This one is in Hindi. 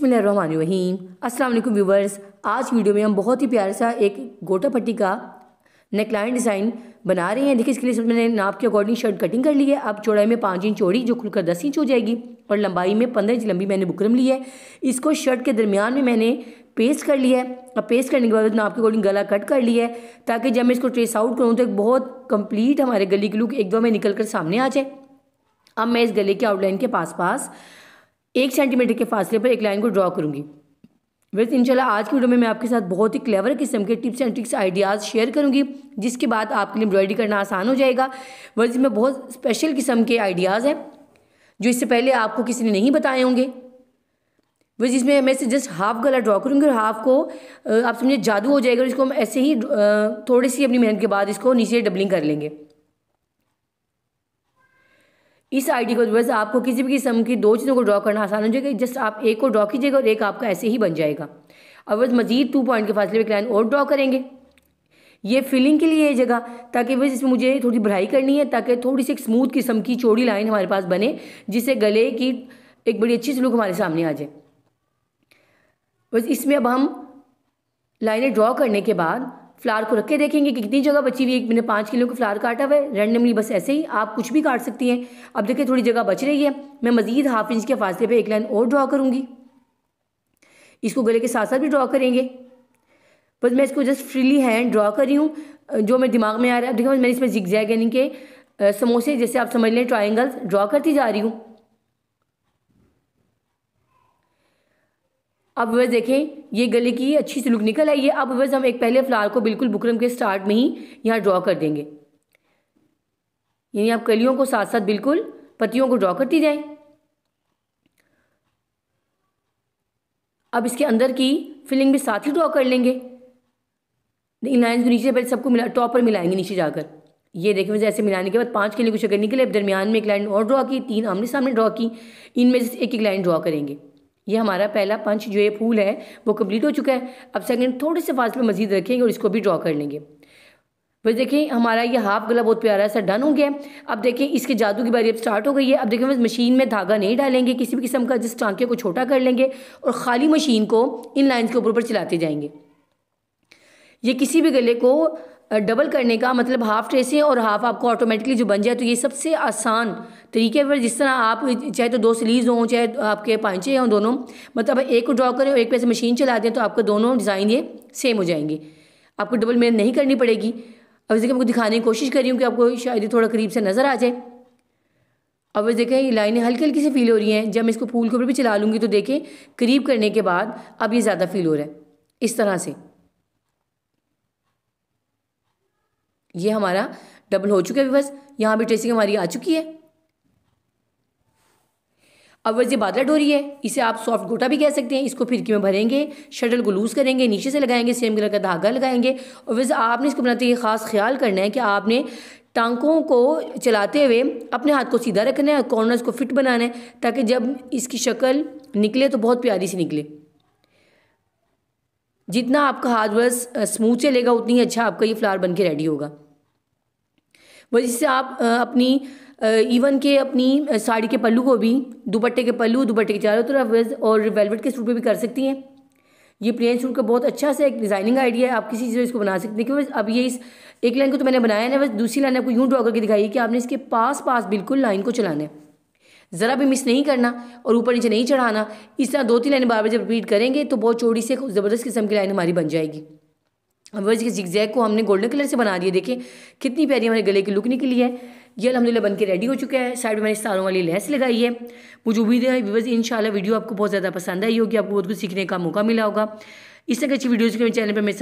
वहीम अल्लाम व्यूवर्स आज वीडियो में हम बहुत ही प्यारा सा एक गोटा पट्टी का नेकलाइन डिज़ाइन बना रहे हैं देखिए इसके लिए सब मैंने नाप के अकॉर्डिंग शर्ट कटिंग कर ली है अब चौड़ाई में पाँच इंच चौड़ी जो खुलकर दस इंच हो जाएगी और लंबाई में पंद्रह इंच लंबी मैंने बुकरम ली है इसको शर्ट के दरमियान में मैंने पेस्ट कर लिया है अब पेस्ट करने के बाद नाप के अकॉर्डिंग गला कट कर लिया है ताकि जब मैं इसको ट्रेस आउट करूँ तो एक बहुत कंप्लीट हमारे गले की लुक एक दो में निकल कर सामने आ जाए अब मैं इस गले के आउटलाइन के पास पास एक सेंटीमीटर के फासले पर एक लाइन को ड्रॉ करूँगी वैसे इनशाला आज की वीडियो में मैं आपके साथ बहुत ही क्लेवर किस्म के tips and tricks ideas share करूंगी जिसके बाद आपके लिए एम्ब्रॉयडरी करना आसान हो जाएगा वर्ज में बहुत स्पेशल किस्म के आइडियाज़ हैं जो इससे पहले आपको किसी ने नहीं बताए होंगे वैसे इसमें मैं इसे जस्ट हाफ गला ड्रॉ करूँगी और हाफ को आप समझिए जादू हो जाएगा और इसको हम ऐसे ही थोड़ी सी अपनी मेहनत के बाद इसको नीचे डबलिंग कर लेंगे इस आईडी को वजह से आपको किसी भी किस्म की दो चीज़ों को ड्रॉ करना आसान हो जाएगा जस्ट आप एक को ड्रॉ कीजिएगा और एक आपका ऐसे ही बन जाएगा अब बस मजीद टू पॉइंट के फासले पर एक लाइन और ड्रॉ करेंगे ये फिलिंग के लिए ये जगह ताकि बस इसमें मुझे थोड़ी भराई करनी है ताकि थोड़ी सी एक स्मूथ किस्म की चौड़ी लाइन हमारे पास बने जिससे गले की एक बड़ी अच्छी सी लुक हमारे सामने आ जाए बस इसमें अब हम लाइनें ड्रॉ करने के बाद फ्लावर को रख के देखेंगे कि कितनी जगह बची हुई है मैंने पाँच किलो के फ्लावर काटा हुआ है रैंडमली बस ऐसे ही आप कुछ भी काट सकती हैं अब देखिए थोड़ी जगह बच रही है मैं मज़ीद हाफ इंच के फासले पर एक लाइन और ड्रॉ करूँगी इसको गले के साथ साथ भी ड्रॉ करेंगे बस मैं इसको जस्ट फ्रीली हैंड ड्रॉ कर रही हूँ जो मेरे दिमाग में आ रहा है अब देखिए मैंने इसमें जिग जैग यानी कि समोसे जैसे आप समझ लें ट्राइंगल्स ड्रॉ करती जा रही हूँ अब वे देखें ये गले की अच्छी सी लुक निकल आई है अब वे हम एक पहले फ्लावर को बिल्कुल बुकरम के स्टार्ट में ही यहाँ ड्रॉ कर देंगे यानी आप कलियों को साथ साथ बिल्कुल पतियों को ड्रॉ करती जाएं अब इसके अंदर की फिलिंग भी साथ ही ड्रॉ कर लेंगे इन लाइन्स को नीचे पहले सबको मिला टॉप पर मिलाएंगे नीचे जाकर ये देखें जैसे मिलाने के बाद पांच के लिए कुछ अगर निकले अब दरमियान में एक लाइन और ड्रॉ की तीन आमने सामने ड्रॉ की इनमें से एक एक लाइन ड्रॉ करेंगे ये हमारा पहला पंच जो ये फूल है वो कम्प्लीट हो चुका है अब सेकंड थोड़े से में मजीद रखेंगे और इसको भी ड्रॉ कर लेंगे बस देखें हमारा ये हाफ गला बहुत प्यारा सा डन हो गया अब देखें इसके जादू की बारी अब स्टार्ट हो गई है अब देखें बस मशीन में धागा नहीं डालेंगे किसी भी किस्म का जिस टांके को छोटा कर लेंगे और ख़ाली मशीन को इन लाइन्स के ऊपर ऊपर चलाते जाएंगे ये किसी भी गले को डबल करने का मतलब हाफ ट्रेसें और हाफ आपको ऑटोमेटिकली जो बन जाए तो ये सबसे आसान तरीके है जिस तरह आप चाहे तो दो सलीज हों चाहे आपके पाँचे हों दोनों मतलब एक को ड्रॉ करें और एक पे मशीन चला दें तो आपके दोनों डिज़ाइन ये सेम हो जाएंगे आपको डबल मेहनत नहीं करनी पड़ेगी अब देखिए आपको दिखाने की कोशिश कर रही हूँ कि आपको शायद थोड़ा करीब से नज़र आ जाए अब वैसे देखें ये लाइनें हल्की हल्की से फील हो रही हैं जब मैं इसको फूल के ऊपर भी चला लूँगी तो देखें करीब करने के बाद अब ये ज़्यादा फील हो रहा है इस तरह से ये हमारा डबल हो चुका है बस यहाँ भी ट्रेसिंग हमारी आ चुकी है अब वैसे बादला डोरी है इसे आप सॉफ्ट गोटा भी कह सकते हैं इसको फिरकी में भरेंगे शटल को लूज़ करेंगे नीचे से लगाएंगे सेम कलर का धागा लगाएंगे और वैसे आपने इसको बनाते हुए ख़ास ख्याल करना है कि आपने टांकों को चलाते हुए अपने हाथ को सीधा रखना है और कॉर्नर्स को फिट बनाना है ताकि जब इसकी शक्ल निकले तो बहुत प्यारी सी निकले जितना आपका हाथ बस स्मूथ चलेगा उतनी अच्छा आपका ये फ्लावर बन के रेडी होगा वजह से आप अपनी इवन के अपनी साड़ी के पल्लू को भी दुपट्टे के पल्लू दुपट्टे के चारों तरफ और वेलवेट के सूट पे भी कर सकती हैं ये प्लेन सूट का बहुत अच्छा सा एक डिज़ाइनिंग आइडिया है आप किसी चीज़ में इसको बना सकते हैं क्योंकि बस अब ये इस एक लाइन को तो मैंने बनाया ना बस दूसरी लाइन आपको यूँ ड्रॉ करके दिखाई कि आपने इसके पास पास बिल्कुल लाइन को चलाना है ज़रा भी मिस नहीं करना और ऊपर नीचे नहीं चढ़ाना इस तरह दो तीन लाइन बार बार जब रिपीट करेंगे तो बहुत चौड़ी से ज़बरदस्त किस्म की लाइन हमारी बन जाएगी अब के जिगजैग को हमने गोल्डन कलर से बना दिया देखिए कितनी प्यारी हमारे गले की लुक निकली है ये अलहमदिल्ला बन के रेडी हो चुका है साइड में मैंने सारों वाली लैस लगाई है मुझे उम्मीद है बस इन वीडियो आपको बहुत ज़्यादा पसंद आई होगी आपको बहुत कुछ सीखने का मौका मिला होगा इस तरह की अच्छी वीडियोज़ के चैनल पर मेरे